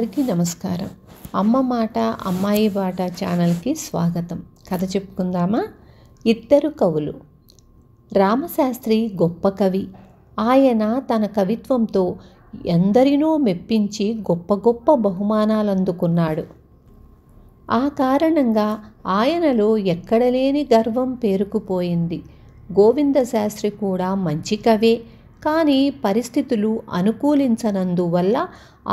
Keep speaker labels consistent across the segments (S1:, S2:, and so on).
S1: అందరికీ నమస్కారం అమ్మ మాట అమ్మాయి బాట ఛానల్కి స్వాగతం కథ చెప్పుకుందామా ఇద్దరు కవులు రామశాస్త్రి గొప్ప కవి ఆయన తన కవిత్వంతో ఎందరినో మెప్పించి గొప్ప గొప్ప బహుమానాలు అందుకున్నాడు ఆ కారణంగా ఆయనలో ఎక్కడలేని గర్వం పేరుకుపోయింది గోవిందశాస్త్రి కూడా మంచి కవే కానీ పరిస్థితులు అనుకూలించనందువల్ల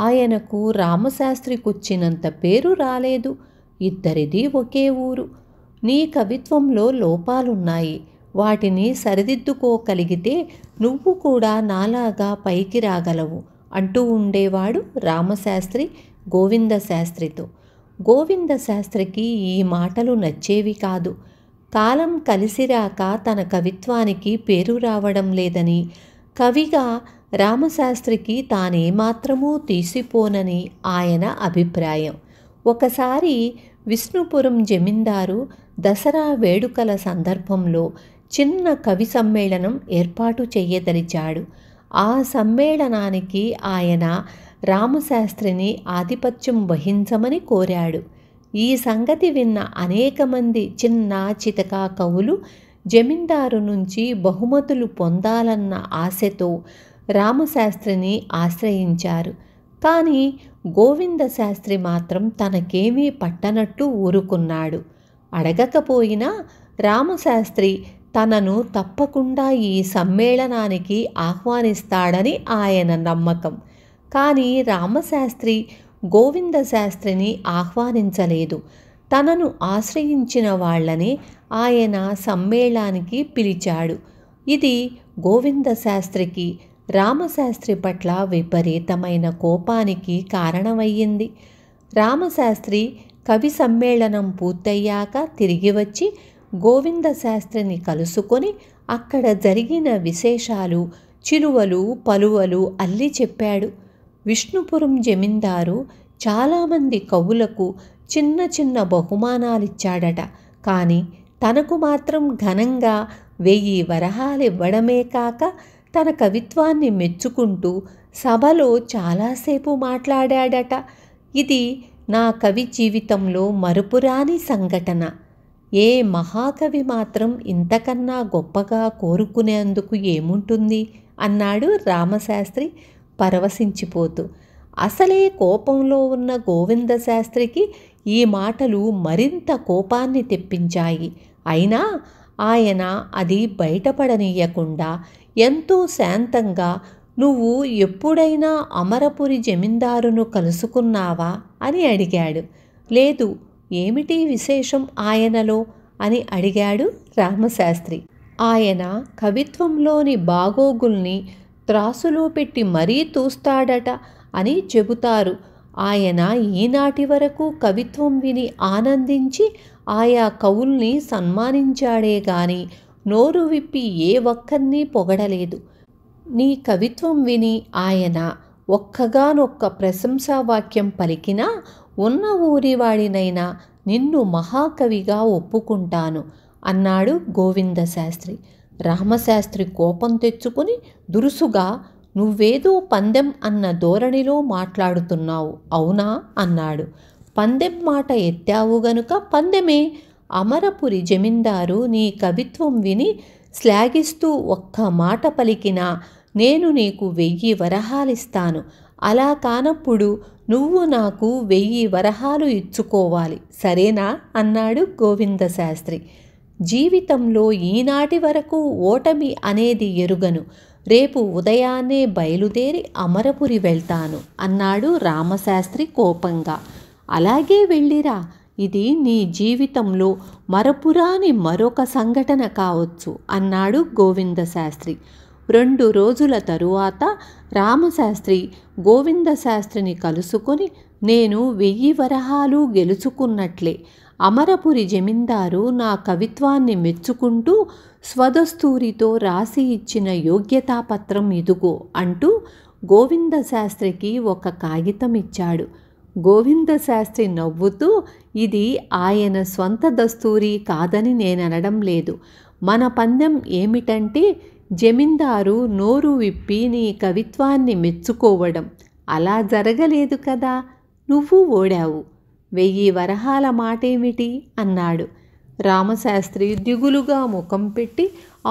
S1: ఆయనకు రామశాస్త్రికొచ్చినంత పేరు రాలేదు ఇద్దరిది ఒకే ఊరు నీ కవిత్వంలో లోపాలున్నాయి వాటిని సరిదిద్దుకోగలిగితే నువ్వు కూడా నాలాగా పైకి రాగలవు అంటూ ఉండేవాడు రామశాస్త్రి గోవింద శాస్త్రితో గోవింద శాస్త్రికి ఈ మాటలు నచ్చేవి కాదు కాలం కలిసిరాక తన కవిత్వానికి పేరు రావడం లేదని కవిగా రామశాస్త్రికి తానేమాత్రమూ తీసిపోనని ఆయన అభిప్రాయం ఒకసారి విష్ణుపురం జమీందారు దసరా వేడుకల సందర్భంలో చిన్న కవి సమ్మేళనం ఏర్పాటు చేయదలిచాడు ఆ సమ్మేళనానికి ఆయన రామశాస్త్రిని ఆధిపత్యం వహించమని కోరాడు ఈ సంగతి విన్న అనేక మంది చిన్న చితకా కవులు జమీందారు నుంచి బహుమతులు పొందాలన్న ఆశతో రామశాస్త్రిని ఆశ్రయించారు కానీ గోవింద శాస్త్రి మాత్రం తనకేమీ పట్టనట్టు ఊరుకున్నాడు అడగకపోయినా రామశాస్త్రి తనను తప్పకుండా ఈ సమ్మేళనానికి ఆహ్వానిస్తాడని ఆయన నమ్మకం కానీ రామశాస్త్రి గోవింద శాస్త్రిని ఆహ్వానించలేదు తనను ఆశ్రయించిన వాళ్లనే ఆయన సమ్మేళానికి పిలిచాడు ఇది గోవింద శాస్త్రికి రామశాస్త్రి పట్ల విపరీతమైన కోపానికి కారణమయ్యింది రామశాస్త్రి కవి సమ్మేళనం పూర్తయ్యాక తిరిగి వచ్చి గోవింద శాస్త్రిని కలుసుకొని అక్కడ జరిగిన విశేషాలు చిలువలు పలువలు అల్లి చెప్పాడు విష్ణుపురం జమీందారు చాలామంది కవులకు చిన్న చిన్న బహుమానాలిచ్చాడట కానీ తనకు మాత్రం ఘనంగా వెయ్యి వరహాలివ్వడమే కాక తన కవిత్వాన్ని మెచ్చుకుంటూ సభలో చాలాసేపు మాట్లాడాడట ఇది నా కవి జీవితంలో మరుపురాని సంఘటన ఏ మహాకవి మాత్రం ఇంతకన్నా గొప్పగా కోరుకునేందుకు ఏముంటుంది అన్నాడు రామశాస్త్రి పరవశించిపోతూ అసలే కోపంలో ఉన్న గోవిందశాస్త్రికి ఈ మాటలు మరింత కోపాన్ని తెప్పించాయి అయినా ఆయన అది బయటపడనీయకుండా ఎంతో శాంతంగా నువ్వు ఎప్పుడైనా అమరపురి జమీందారును కలుసుకున్నావా అని అడిగాడు లేదు ఏమిటి విశేషం ఆయనలో అని అడిగాడు రామశాస్త్రి ఆయన కవిత్వంలోని బాగోగుల్ని త్రాసులో పెట్టి మరీ తూస్తాడట అని చెబుతారు ఆయన ఈనాటి వరకు కవిత్వం విని ఆనందించి ఆయా కవుల్ని సన్మానించాడే గాని నోరు విప్పి ఏ ఒక్కరినీ పొగడలేదు నీ కవిత్వం విని ఆయన ఒక్కగానొక్క ప్రశంసావాక్యం పలికినా ఉన్న ఊరివాడినైనా నిన్ను మహాకవిగా ఒప్పుకుంటాను అన్నాడు గోవిందశాస్త్రి రామశాస్త్రి కోపం తెచ్చుకుని దురుసుగా నువ్వేదో పందెం అన్న ధోరణిలో మాట్లాడుతున్నావు అవునా అన్నాడు పందెం మాట ఎత్తావు గనుక పందెమే అమరపురి జమీందారు నీ కవిత్వం విని శ్లాఘిస్తూ ఒక్క మాట పలికినా నేను నీకు వెయ్యి వరహాలిస్తాను అలా కానప్పుడు నువ్వు నాకు వెయ్యి వరహాలు ఇచ్చుకోవాలి సరేనా అన్నాడు గోవింద శాస్త్రి జీవితంలో ఈనాటి వరకు ఓటమి అనేది ఎరుగను రేపు ఉదయాన్నే బయలుదేరి అమరపురి వెళ్తాను అన్నాడు రామశాస్త్రి కోపంగా అలాగే వెళ్ళిరా ఇది నీ జీవితంలో మరపురాని మరొక సంఘటన కావచ్చు అన్నాడు గోవిందశాస్త్రి రెండు రోజుల తరువాత రామశాస్త్రి గోవిందశాస్త్రిని కలుసుకొని నేను వెయ్యి వరహాలు గెలుచుకున్నట్లే అమరపురి జమీందారు నా కవిత్వాన్ని మెచ్చుకుంటూ స్వదస్తూరితో రాసి ఇచ్చిన యోగ్యతాపత్రం ఇదుగో అంటూ గోవిందశాస్త్రికి ఒక కాగితం ఇచ్చాడు గోవిందశాస్త్రి నవ్వుతూ ఇది ఆయన స్వంత దస్తూరి కాదని నేననడం లేదు మన పందెం ఏమిటంటే జమీందారు నోరు విప్పి నీ కవిత్వాన్ని మెచ్చుకోవడం అలా జరగలేదు కదా నువ్వు ఓడావు వెయ్యి వరహాల మాటేమిటి అన్నాడు రామశాస్త్రి దిగులుగా ముఖం పెట్టి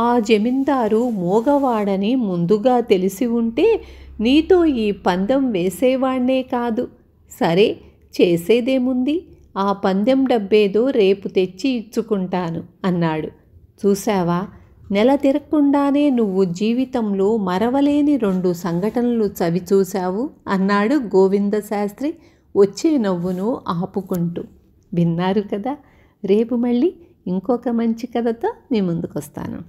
S1: ఆ జమీందారు మోగవాడని ముందుగా తెలిసి ఉంటే నీతో ఈ పందెం వేసేవాణ్ణే కాదు సరే చేసేదేముంది ఆ పందెం డబ్బేదో రేపు తెచ్చి ఇచ్చుకుంటాను అన్నాడు చూశావా నెల తిరగకుండానే నువ్వు జీవితంలో మరవలేని రెండు సంఘటనలు చవి చూశావు అన్నాడు గోవిందశాస్త్రి వచ్చే నవ్వును ఆపుకుంటూ విన్నారు కదా రేపు మళ్ళీ ఇంకొక మంచి కథతో మీ ముందుకొస్తాను